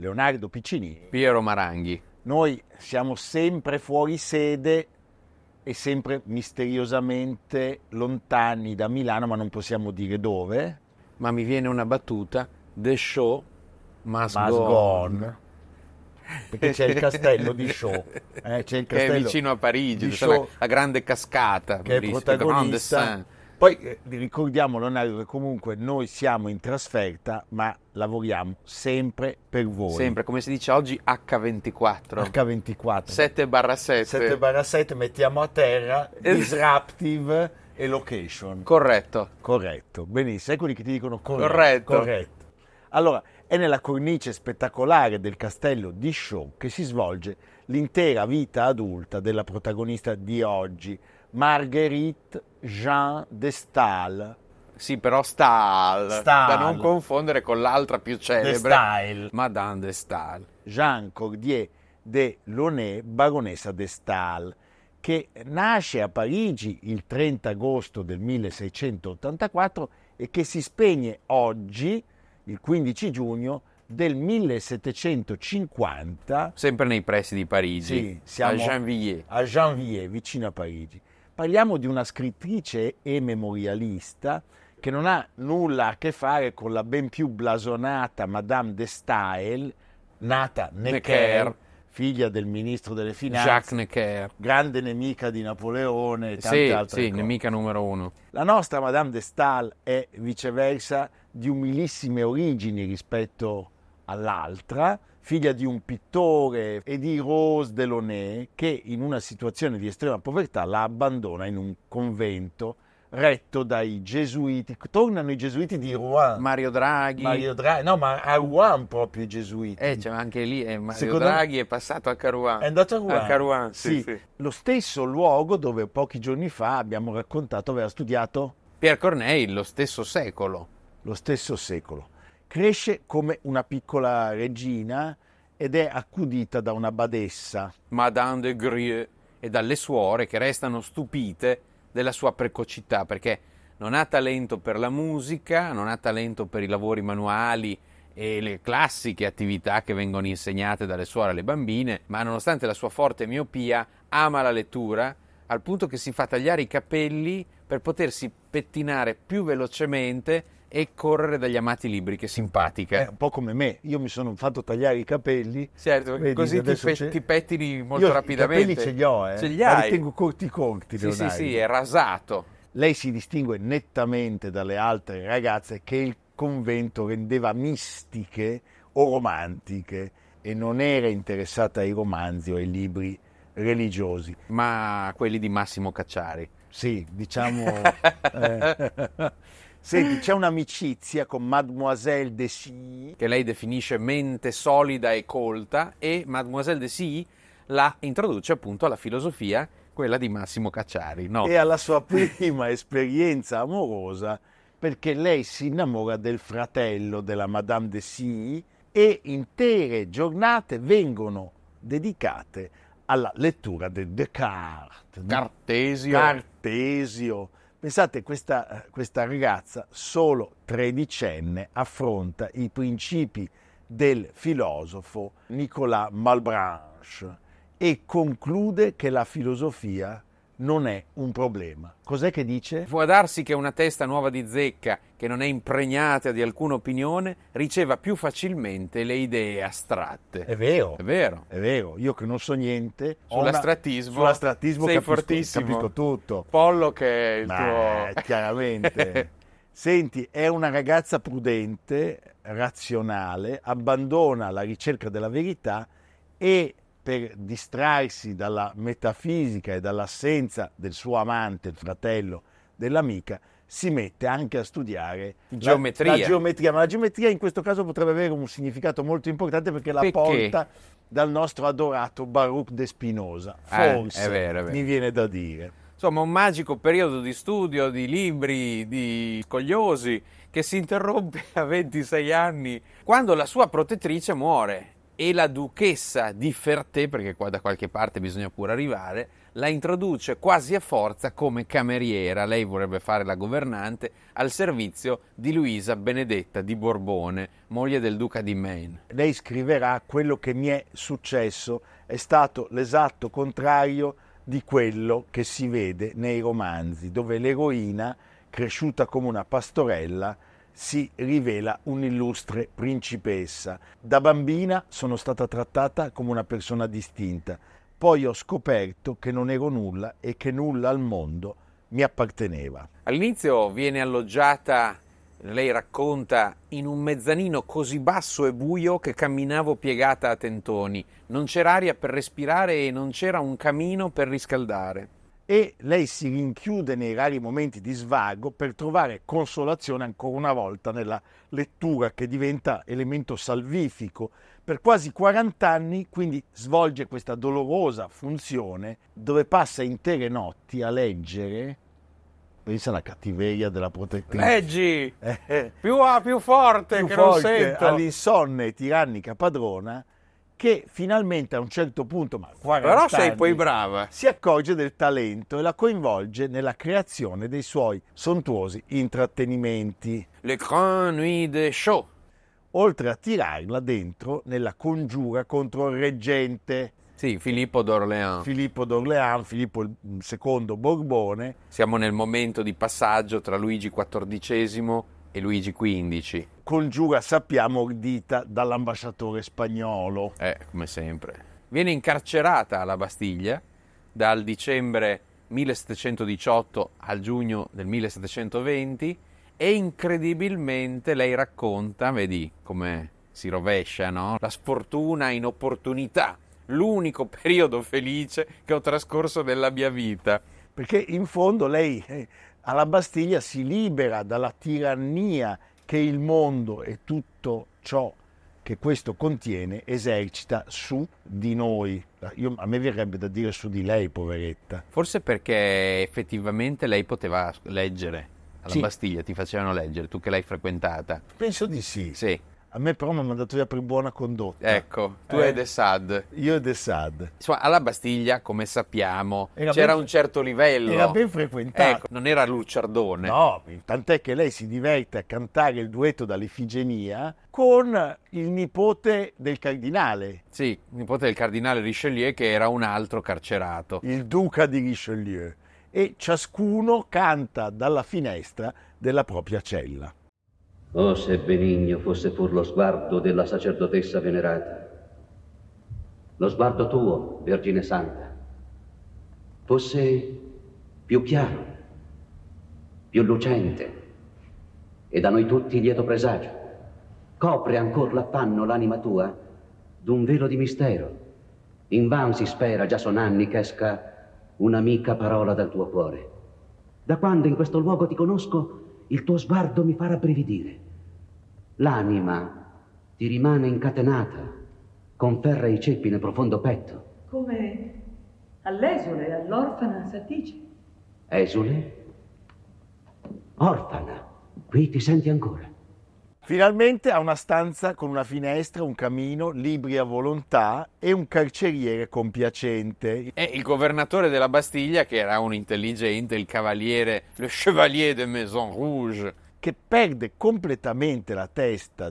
Leonardo Piccinini. Piero Maranghi. Noi siamo sempre fuori sede e sempre misteriosamente lontani da Milano, ma non possiamo dire dove. Ma mi viene una battuta, The Show Must, must go on. On. Perché c'è il castello di Show, eh, c'è il castello che è vicino a Parigi, la grande cascata, che è protagonista poi eh, ricordiamo Leonardo che comunque noi siamo in trasferta, ma lavoriamo sempre per voi. Sempre, come si dice oggi, H24. H24. 7 barra 7. 7 barra 7 mettiamo a terra disruptive e location. Corretto. Corretto, benissimo. È quelli che ti dicono corretto. Corretto. corretto. Allora, è nella cornice spettacolare del castello di Shaw che si svolge l'intera vita adulta della protagonista di oggi, Marguerite Jean de Stael. Sì, però Stahl, da non confondere con l'altra più celebre, de Madame de Stahl. Jean Cordier de Launay, baronessa de Stahl, che nasce a Parigi il 30 agosto del 1684 e che si spegne oggi, il 15 giugno del 1750. Sempre nei pressi di Parigi, sì, a Janvier. A Janvier, vicino a Parigi. Parliamo di una scrittrice e memorialista che non ha nulla a che fare con la ben più blasonata Madame de Stael, nata Necker, figlia del ministro delle finanze, Jacques Necker, grande nemica di Napoleone e tante sì, altre sì, cose. nemica numero uno. La nostra Madame de Stael è viceversa di umilissime origini rispetto all'altra, figlia di un pittore e di Rose Delaunay, che in una situazione di estrema povertà la abbandona in un convento retto dai gesuiti, tornano i gesuiti di Rouen. Mario Draghi. Mario Draghi. no, ma a Rouen proprio i gesuiti. Eh, cioè, anche lì eh, Mario Secondo Draghi è passato a Rouen. È andato a Rouen. A Rouen sì, sì. sì. Lo stesso luogo dove pochi giorni fa abbiamo raccontato aveva studiato Pierre Corneille, lo stesso secolo. Lo stesso secolo cresce come una piccola regina ed è accudita da una badessa. Madame de Grieux e dalle suore che restano stupite della sua precocità perché non ha talento per la musica, non ha talento per i lavori manuali e le classiche attività che vengono insegnate dalle suore alle bambine, ma nonostante la sua forte miopia ama la lettura al punto che si fa tagliare i capelli per potersi pettinare più velocemente e correre dagli amati libri, che simpatica. È eh, un po' come me, io mi sono fatto tagliare i capelli. Certo, vedi, così ti, pe- ti, pettini molto io rapidamente. I capelli ce li ho, eh. Ce li hai. La ritengo corti corti, Sì, sì, sì, è rasato. Lei si distingue nettamente dalle altre ragazze che il convento rendeva mistiche o romantiche e non era interessata ai romanzi o ai libri religiosi. Ma quelli di Massimo Cacciari. Sì, diciamo... eh. Senti, c'è un'amicizia con Mademoiselle de Silly. Che lei definisce mente solida e colta e Mademoiselle de Silly la introduce appunto alla filosofia, quella di Massimo Cacciari. No? E alla sua prima esperienza amorosa, perché lei si innamora del fratello della Madame de Silly e intere giornate vengono dedicate alla lettura del Descartes. Cartesio. Cartesio Pensate, questa, questa ragazza, solo tredicenne, affronta i principi del filosofo Nicolas Malbranche e conclude che la filosofia non è un problema. Cos'è che dice? Può darsi che una testa nuova di zecca che non è impregnata di alcuna opinione, riceva più facilmente le idee astratte. È vero. È vero. È vero. Io che non so niente. Sull'astrattismo. Una, sull'astrattismo sei capisco, fortissimo. capisco tutto. Pollo che è il Beh, tuo... Eh, chiaramente. Senti, è una ragazza prudente, razionale, abbandona la ricerca della verità e per distrarsi dalla metafisica e dall'assenza del suo amante, il fratello dell'amica, si mette anche a studiare geometria. La, la, geometria, ma la geometria in questo caso potrebbe avere un significato molto importante perché la porta dal nostro adorato Baruch de Spinoza, eh, forse, eh, è vero, è vero. mi viene da dire. Insomma, un magico periodo di studio, di libri, di scogliosi che si interrompe a 26 anni quando la sua protettrice muore e la duchessa di Ferté, perché qua da qualche parte bisogna pure arrivare, la introduce quasi a forza come cameriera, lei vorrebbe fare la governante, al servizio di Luisa Benedetta di Borbone, moglie del duca di Maine. Lei scriverà quello che mi è successo è stato l'esatto contrario di quello che si vede nei romanzi, dove l'eroina, cresciuta come una pastorella, si rivela un'illustre principessa. Da bambina sono stata trattata come una persona distinta poi ho scoperto che non ero nulla e che nulla al mondo mi apparteneva. All'inizio viene alloggiata, lei racconta, in un mezzanino così basso e buio che camminavo piegata a tentoni. Non c'era aria per respirare e non c'era un camino per riscaldare e lei si rinchiude nei rari momenti di svago per trovare consolazione ancora una volta nella lettura che diventa elemento salvifico. Per quasi 40 anni quindi svolge questa dolorosa funzione dove passa intere notti a leggere pensa alla cattiveria della protettrice. Leggi! Eh. Più, più, forte più che forte, non sento! All'insonne tirannica padrona che finalmente a un certo punto, ma però sei anni, poi brava, si accorge del talento e la coinvolge nella creazione dei suoi sontuosi intrattenimenti. Le grandes Nuit de Show. Oltre a tirarla dentro nella congiura contro il reggente. Sì, Filippo d'Orléans. Filippo d'Orléans, Filippo II Borbone. Siamo nel momento di passaggio tra Luigi XIV e Luigi XV. Congiura, sappiamo, dita dall'ambasciatore spagnolo. Eh, come sempre. Viene incarcerata alla Bastiglia dal dicembre 1718 al giugno del 1720 e incredibilmente lei racconta, vedi come si rovescia, no? La sfortuna in opportunità, l'unico periodo felice che ho trascorso nella mia vita. Perché in fondo lei eh, alla Bastiglia si libera dalla tirannia che il mondo e tutto ciò che questo contiene esercita su di noi. Io, a me verrebbe da dire su di lei, poveretta. Forse perché effettivamente lei poteva leggere alla sì. Bastiglia, ti facevano leggere, tu che l'hai frequentata. Penso di sì. Sì. A me però mi hanno mandato via per buona condotta. Ecco, tu eh, e De Sad. Io e De Sad. Insomma, alla Bastiglia, come sappiamo, era c'era ben, un certo livello. Era ben frequentato. Ecco, non era Luciardone. No, tant'è che lei si diverte a cantare il duetto dall'Ifigenia con il nipote del cardinale. Sì, il nipote del cardinale Richelieu che era un altro carcerato. Il duca di Richelieu. E ciascuno canta dalla finestra della propria cella. Oh, se benigno fosse pur lo sguardo della sacerdotessa venerata, lo sguardo tuo, Vergine Santa, fosse più chiaro, più lucente e da noi tutti lieto presagio. Copre ancora l'affanno l'anima tua d'un velo di mistero. In van si spera, già son anni, che esca un'amica parola dal tuo cuore. Da quando in questo luogo ti conosco, il tuo sguardo mi farà brividire. L'anima ti rimane incatenata, conferra i ceppi nel profondo petto. Come all'esule, all'orfana Satice. Esule? Orfana, qui ti senti ancora. Finalmente ha una stanza con una finestra, un camino, libri a volontà e un carceriere compiacente. E il governatore della Bastiglia, che era un intelligente, il cavaliere, le chevalier de Maison Rouge. Che perde completamente la testa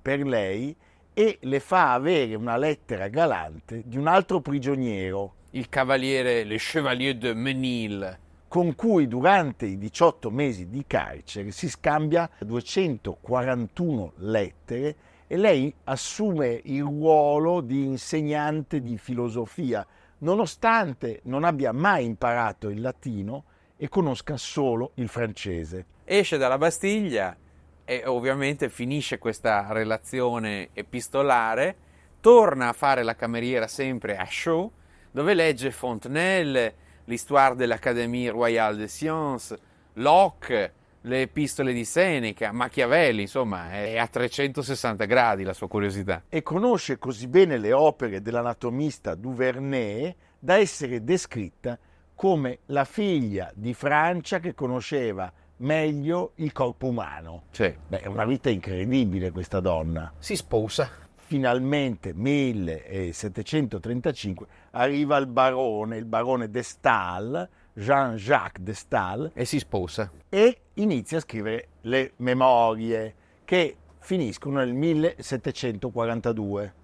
per lei e le fa avere una lettera galante di un altro prigioniero. Il cavaliere, le chevalier de Menil con cui durante i 18 mesi di carcere si scambia 241 lettere e lei assume il ruolo di insegnante di filosofia, nonostante non abbia mai imparato il latino e conosca solo il francese. Esce dalla Bastiglia e ovviamente finisce questa relazione epistolare, torna a fare la cameriera sempre a Chaux, dove legge Fontenelle, l'Histoire de l'Académie royale des sciences, Locke, le epistole di Seneca, Machiavelli, insomma, è a 360 gradi la sua curiosità. E conosce così bene le opere dell'anatomista Duvernay da essere descritta come la figlia di Francia che conosceva meglio il corpo umano. Sì. Beh, è una vita incredibile questa donna. Si sposa finalmente 1735 arriva il barone, il barone de Stahl, Jean-Jacques de Stahl. E si sposa. E inizia a scrivere le memorie che finiscono nel 1742.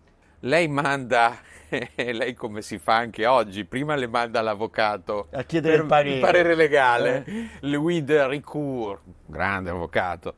Lei manda, lei come si fa anche oggi, prima le manda l'avvocato a chiedere il parere. il parere legale, eh? Louis de Ricourt, grande avvocato,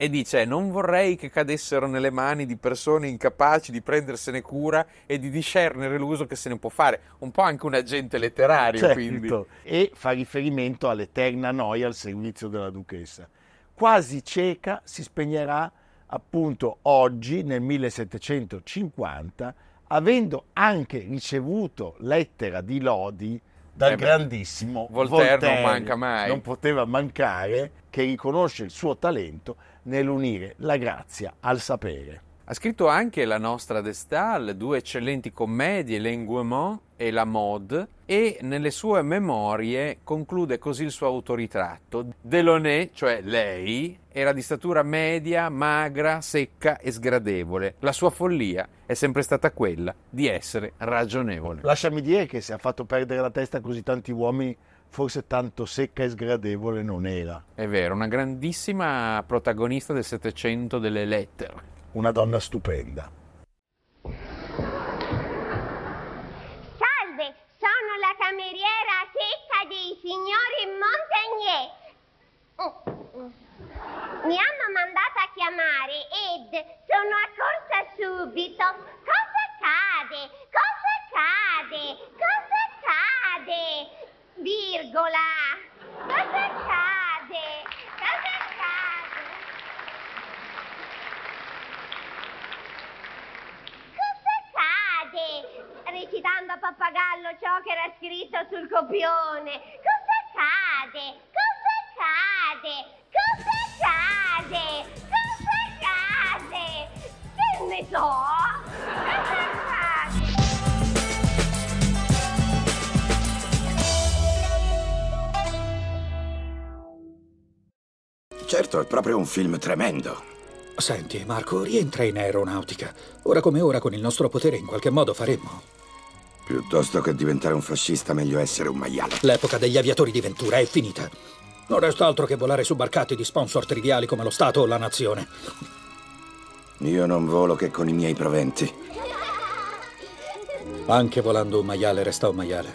e dice non vorrei che cadessero nelle mani di persone incapaci di prendersene cura e di discernere l'uso che se ne può fare, un po' anche un agente letterario certo. quindi. E fa riferimento all'eterna noia al servizio della duchessa. Quasi cieca si spegnerà appunto oggi nel 1750 avendo anche ricevuto lettera di lodi dal eh grandissimo Voltaire, Voltaire non manca mai. Non poteva mancare che riconosce il suo talento nell'unire la grazia al sapere. Ha scritto anche La nostra Destal, due eccellenti commedie, L'Enguement e La Mode, e nelle sue memorie conclude così il suo autoritratto. Delaunay, cioè lei, era di statura media, magra, secca e sgradevole. La sua follia è sempre stata quella di essere ragionevole. Lasciami dire che se ha fatto perdere la testa a così tanti uomini forse tanto secca e sgradevole non era. È vero, una grandissima protagonista del Settecento delle lettere. Una donna stupenda. Salve, sono la cameriera secca dei signori Montagnier. Oh, oh. Mi hanno mandato a chiamare ed sono accorsa subito. Cosa accade? Cosa accade? Cosa accade? Virgola! Cosa accade? Cosa accade? Cosa accade? Recitando a pappagallo ciò che era scritto sul copione. Cosa accade? Cosa accade? Cosa accade? Cosa accade? Che ne so? Certo, è proprio un film tremendo. Senti, Marco, rientra in aeronautica. Ora come ora con il nostro potere in qualche modo faremmo. Piuttosto che diventare un fascista, meglio essere un maiale. L'epoca degli aviatori di Ventura è finita. Non resta altro che volare su barcate di sponsor triviali come lo Stato o la nazione. Io non volo che con i miei proventi. Anche volando un maiale resta un maiale.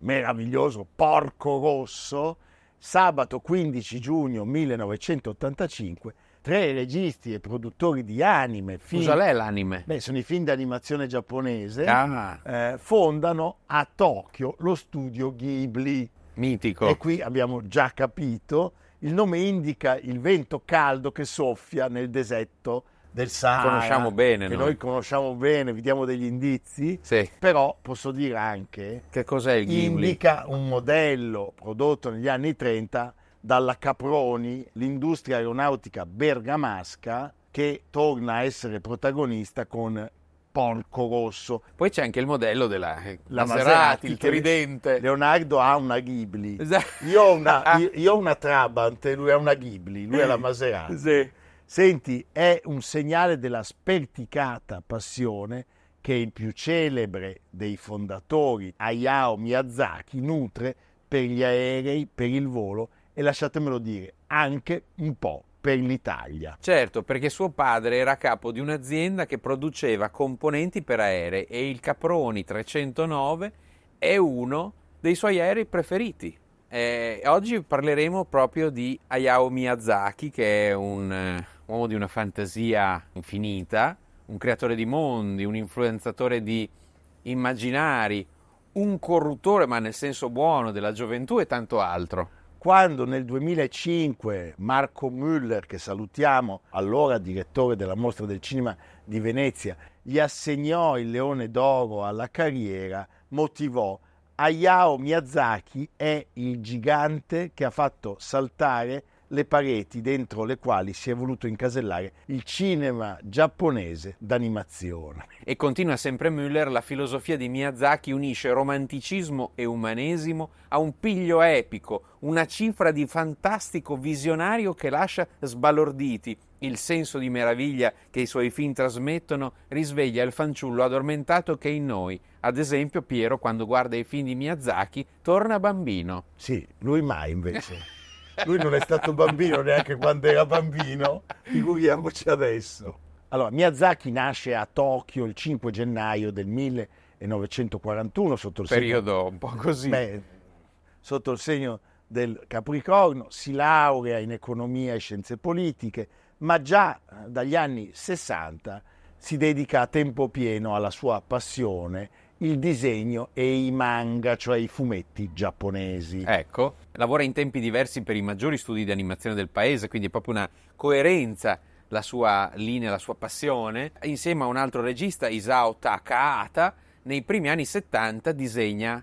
Meraviglioso, porco rosso Sabato 15 giugno 1985 tre registi e produttori di anime. Film, Cosa è l'anime? Beh, sono i film di animazione giapponese. Ah. Eh, fondano a Tokyo lo studio Ghibli. Mitico. E qui abbiamo già capito, il nome indica il vento caldo che soffia nel deserto del Sahara, conosciamo bene, che noi. noi conosciamo bene, vi diamo degli indizi, sì. però posso dire anche che cos'è il Ghibli? indica un modello prodotto negli anni 30 dalla Caproni, l'industria aeronautica bergamasca, che torna a essere protagonista con Porco Rosso. Poi c'è anche il modello della eh, la Maserati, il tridente. Leonardo ha una Ghibli. Esatto. Io, ho una, ah. io ho una Trabant e lui ha una Ghibli, lui ha la eh. Maserati. Sì. Senti, è un segnale della sperticata passione che il più celebre dei fondatori, Hayao Miyazaki, nutre per gli aerei, per il volo e lasciatemelo dire, anche un po' per l'Italia. Certo, perché suo padre era capo di un'azienda che produceva componenti per aerei e il Caproni 309 è uno dei suoi aerei preferiti. Eh, oggi parleremo proprio di Hayao Miyazaki, che è un, eh, uomo di una fantasia infinita, un creatore di mondi, un influenzatore di immaginari, un corruttore, ma nel senso buono, della gioventù e tanto altro. Quando nel 2005 Marco Müller, che salutiamo, allora direttore della Mostra del Cinema di Venezia, gli assegnò il Leone d'Oro alla carriera, motivò Hayao Miyazaki è il gigante che ha fatto saltare le pareti dentro le quali si è voluto incasellare il cinema giapponese d'animazione. E continua sempre Müller, la filosofia di Miyazaki unisce romanticismo e umanesimo a un piglio epico, una cifra di fantastico visionario che lascia sbalorditi. Il senso di meraviglia che i suoi film trasmettono risveglia il fanciullo addormentato che è in noi. Ad esempio, Piero, quando guarda i film di Miyazaki, torna bambino. Sì, lui mai invece. Lui non è stato bambino neanche quando era bambino, figuriamoci adesso. Allora, Miyazaki nasce a Tokyo il 5 gennaio del 1941 sotto il periodo segno, un po' così. Beh, sotto il segno del Capricorno, si laurea in economia e scienze politiche, ma già eh, dagli anni 60 si dedica a tempo pieno alla sua passione il disegno e i manga, cioè i fumetti giapponesi. Ecco, lavora in tempi diversi per i maggiori studi di animazione del paese, quindi è proprio una coerenza la sua linea, la sua passione. Insieme a un altro regista, Isao Takahata, nei primi anni 70 disegna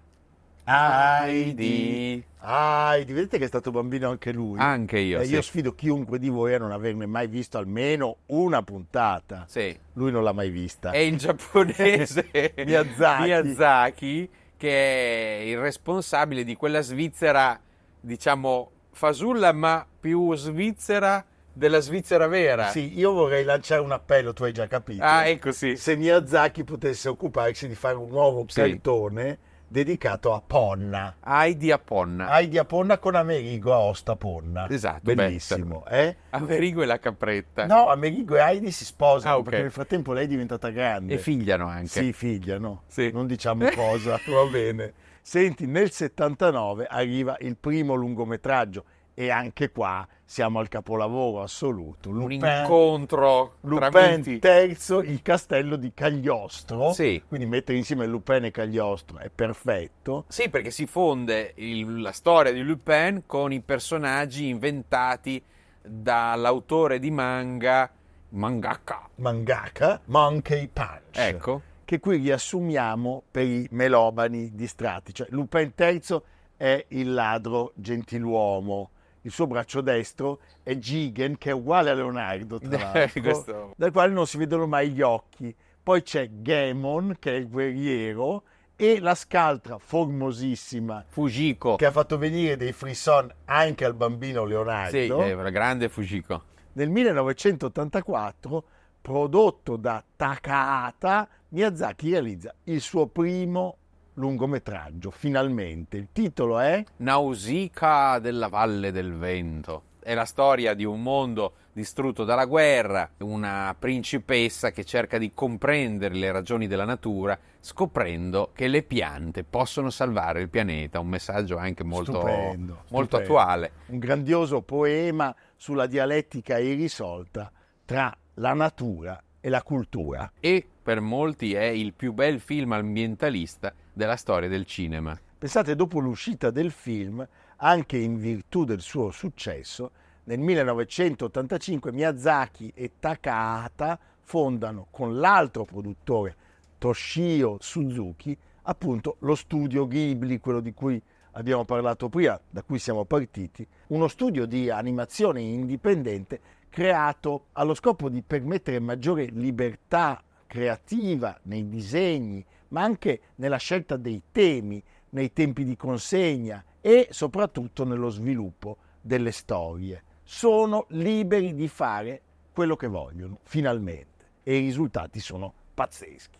Heidi. Heidi, vedete che è stato bambino anche lui. Anche io. Eh, sì. Io sfido chiunque di voi a non averne mai visto almeno una puntata. Sì. Lui non l'ha mai vista. È il giapponese Miyazaki. Miyazaki, che è il responsabile di quella Svizzera, diciamo, fasulla, ma più svizzera della Svizzera vera. Sì, io vorrei lanciare un appello, tu hai già capito. Ah, ecco sì. Se Miyazaki potesse occuparsi di fare un nuovo cartone dedicato a Ponna. Heidi a Ponna. Heidi a Ponna con Amerigo a Osta Ponna. Esatto. Bellissimo. Certo. eh? Amerigo e la capretta. No, Amerigo e Heidi si sposano ah, okay. perché nel frattempo lei è diventata grande. E figliano anche. Sì, figliano. Sì. Non diciamo cosa, va bene. Senti, nel 79 arriva il primo lungometraggio e anche qua siamo al capolavoro assoluto. Lupin, un incontro Lupin terzo, il castello di Cagliostro. Sì. Quindi mettere insieme Lupin e Cagliostro è perfetto. Sì, perché si fonde il, la storia di Lupin con i personaggi inventati dall'autore di manga Mangaka. Mangaka, Monkey Punch. Ecco. Che qui riassumiamo per i melobani distratti. Cioè Lupin III è il ladro gentiluomo il suo braccio destro è Gigen, che è uguale a Leonardo, tra eh, l'altro, dal quale non si vedono mai gli occhi. Poi c'è Gemon, che è il guerriero, e la scaltra formosissima Fujiko che ha fatto venire dei frisson anche al bambino Leonardo. Sì, è una grande Fujiko. Nel 1984, prodotto da Takahata, Miyazaki realizza il suo primo lungometraggio, finalmente. Il titolo è Nausica della Valle del Vento. È la storia di un mondo distrutto dalla guerra, una principessa che cerca di comprendere le ragioni della natura, scoprendo che le piante possono salvare il pianeta, un messaggio anche molto, stupendo, molto attuale. Un grandioso poema sulla dialettica irrisolta tra la natura e la cultura. E per molti è il più bel film ambientalista della storia del cinema. Pensate, dopo l'uscita del film, anche in virtù del suo successo, nel 1985 Miyazaki e Takahata fondano con l'altro produttore Toshio Suzuki appunto lo studio Ghibli, quello di cui abbiamo parlato prima, da cui siamo partiti, uno studio di animazione indipendente creato allo scopo di permettere maggiore libertà creativa nei disegni, ma anche nella scelta dei temi, nei tempi di consegna e soprattutto nello sviluppo delle storie. Sono liberi di fare quello che vogliono, finalmente, e i risultati sono pazzeschi.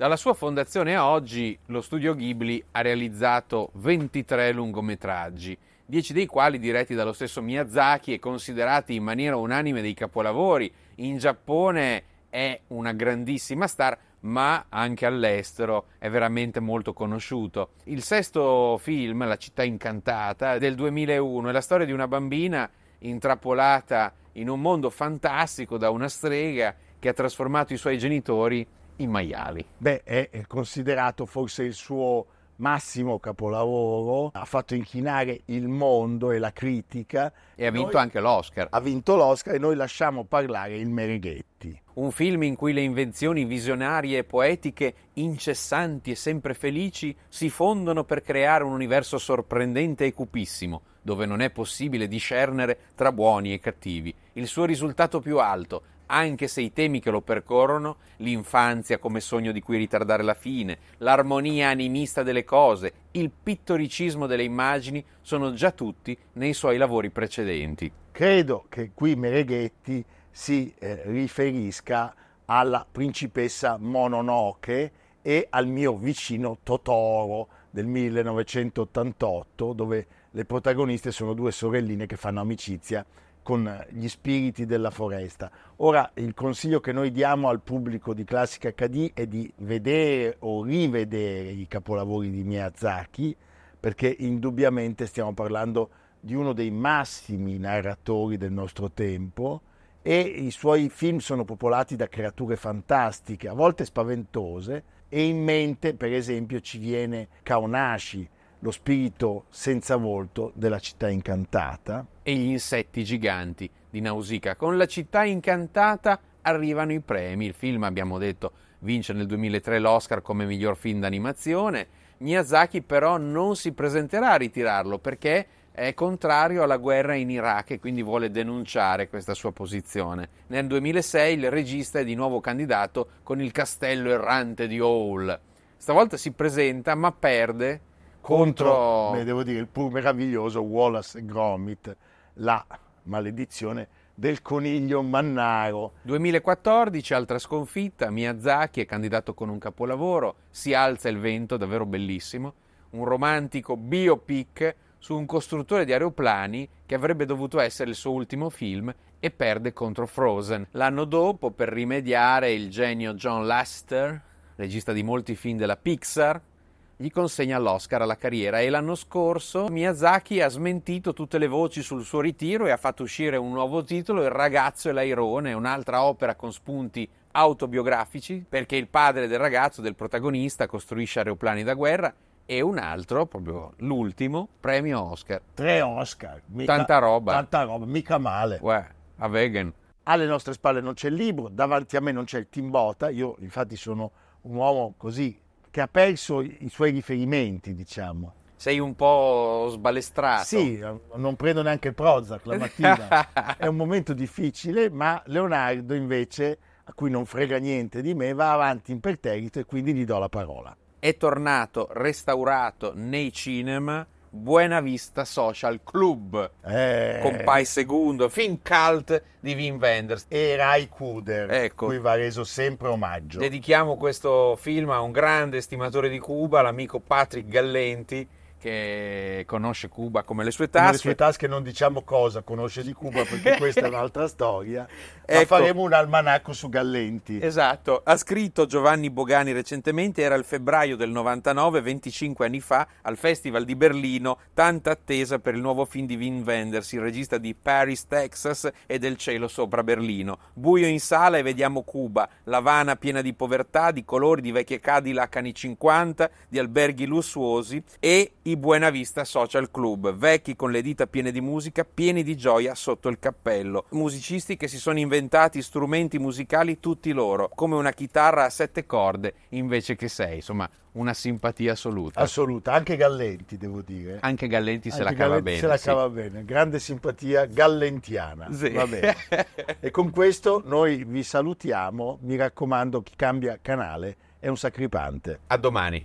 Dalla sua fondazione a oggi lo studio Ghibli ha realizzato 23 lungometraggi, 10 dei quali diretti dallo stesso Miyazaki e considerati in maniera unanime dei capolavori. In Giappone è una grandissima star, ma anche all'estero è veramente molto conosciuto. Il sesto film, La città incantata, del 2001, è la storia di una bambina intrappolata in un mondo fantastico da una strega che ha trasformato i suoi genitori i maiali. Beh, è considerato forse il suo massimo capolavoro, ha fatto inchinare il mondo e la critica. E ha vinto noi, anche l'Oscar. Ha vinto l'Oscar e noi lasciamo parlare il Merighetti. Un film in cui le invenzioni visionarie e poetiche, incessanti e sempre felici, si fondono per creare un universo sorprendente e cupissimo, dove non è possibile discernere tra buoni e cattivi. Il suo risultato più alto, anche se i temi che lo percorrono, l'infanzia come sogno di cui ritardare la fine, l'armonia animista delle cose, il pittoricismo delle immagini, sono già tutti nei suoi lavori precedenti. Credo che qui Mereghetti si eh, riferisca alla principessa Mononoke e al mio vicino Totoro del 1988, dove le protagoniste sono due sorelline che fanno amicizia con gli spiriti della foresta. Ora il consiglio che noi diamo al pubblico di Classica HD è di vedere o rivedere i capolavori di Miyazaki perché indubbiamente stiamo parlando di uno dei massimi narratori del nostro tempo e i suoi film sono popolati da creature fantastiche, a volte spaventose e in mente per esempio ci viene Kaonashi lo spirito senza volto della città incantata. E gli insetti giganti di Nausicaa. Con la città incantata arrivano i premi. Il film, abbiamo detto, vince nel 2003 l'Oscar come miglior film d'animazione. Miyazaki però non si presenterà a ritirarlo perché è contrario alla guerra in Iraq e quindi vuole denunciare questa sua posizione. Nel 2006 il regista è di nuovo candidato con Il castello errante di Howl. Stavolta si presenta ma perde contro, contro beh, devo dire, il pur meraviglioso Wallace Gromit, la maledizione del coniglio mannaro. 2014, altra sconfitta, Miyazaki è candidato con un capolavoro, Si alza il vento, davvero bellissimo, un romantico biopic su un costruttore di aeroplani che avrebbe dovuto essere il suo ultimo film e perde contro Frozen. L'anno dopo, per rimediare, il genio John Laster, regista di molti film della Pixar, gli consegna l'Oscar alla carriera e l'anno scorso Miyazaki ha smentito tutte le voci sul suo ritiro e ha fatto uscire un nuovo titolo, Il ragazzo e l'airone, un'altra opera con spunti autobiografici perché il padre del ragazzo, del protagonista, costruisce aeroplani da guerra e un altro, proprio l'ultimo, premio Oscar. Tre Oscar. Mica, tanta roba. Tanta roba, mica male. Uè, a vegan. Alle nostre spalle non c'è il libro, davanti a me non c'è il Timbota, io infatti sono un uomo così che ha perso i suoi riferimenti, diciamo. Sei un po' sbalestrato. Sì, non prendo neanche Prozac la mattina. È un momento difficile, ma Leonardo invece, a cui non frega niente di me, va avanti imperterrito e quindi gli do la parola. È tornato, restaurato nei cinema Buena Vista Social Club eh. con Pai Segundo, film cult di Wim Wenders e Rai Kuder, ecco. cui va reso sempre omaggio. Dedichiamo questo film a un grande stimatore di Cuba, l'amico Patrick Gallenti, che conosce Cuba come le sue tasche. Come le sue tasche non diciamo cosa conosce di Cuba perché questa è un'altra storia, ecco. faremo un almanacco su Gallenti. Esatto, ha scritto Giovanni Bogani recentemente, era il febbraio del 99, 25 anni fa, al Festival di Berlino, tanta attesa per il nuovo film di Wim Wenders, il regista di Paris, Texas e del cielo sopra Berlino. Buio in sala e vediamo Cuba, lavana piena di povertà, di colori, di vecchie Cadillac anni 50, di alberghi lussuosi e i Buenavista Social Club, vecchi con le dita piene di musica, pieni di gioia sotto il cappello. Musicisti che si sono inventati strumenti musicali tutti loro, come una chitarra a sette corde invece che sei, insomma una simpatia assoluta. Assoluta, anche Gallenti devo dire. Anche Gallenti anche se la Gallenti cava bene. Se la sì. cava bene, grande simpatia gallentiana. Sì. Va bene. e con questo noi vi salutiamo, mi raccomando chi cambia canale è un sacripante. A domani.